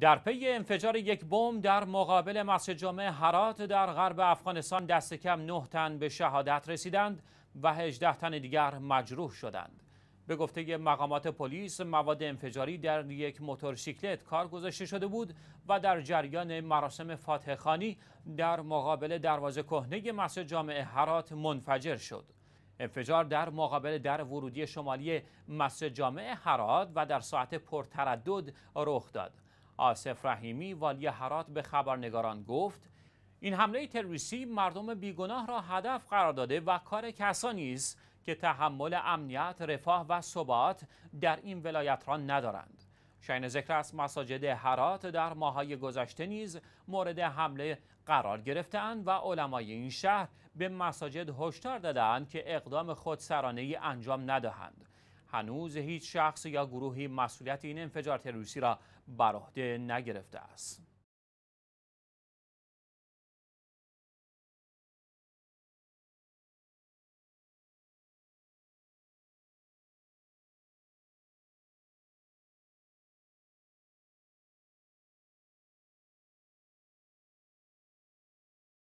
در پی انفجار یک بمب در مقابل مسجد جامع هرات در غرب افغانستان دست کم نه تن به شهادت رسیدند و 18 تن دیگر مجروح شدند. به گفته مقامات پلیس مواد انفجاری در یک موتورسیکلت کار گذاشته شده بود و در جریان مراسم فاتحخانی در مقابل دروازه کهنه مسجد جامع هرات منفجر شد. انفجار در مقابل در ورودی شمالی مسجد جامع هرات و در ساعت پرتردد رخ داد. آصف رحیمی والی حرات به خبرنگاران گفت این حمله تروریستی مردم بیگناه را هدف قرار داده و کار کسانی است که تحمل امنیت، رفاه و ثبات در این ولایت را ندارند. شاین ذکر است مساجد حرات در ماهای گذشته نیز مورد حمله قرار گرفتند و علمای این شهر به مساجد هشدار دادند که اقدام خودسرانه ای انجام ندهند. هنوز هیچ شخص یا گروهی مسئولیت این انفجار تروریستی را بر عهده نگرفته است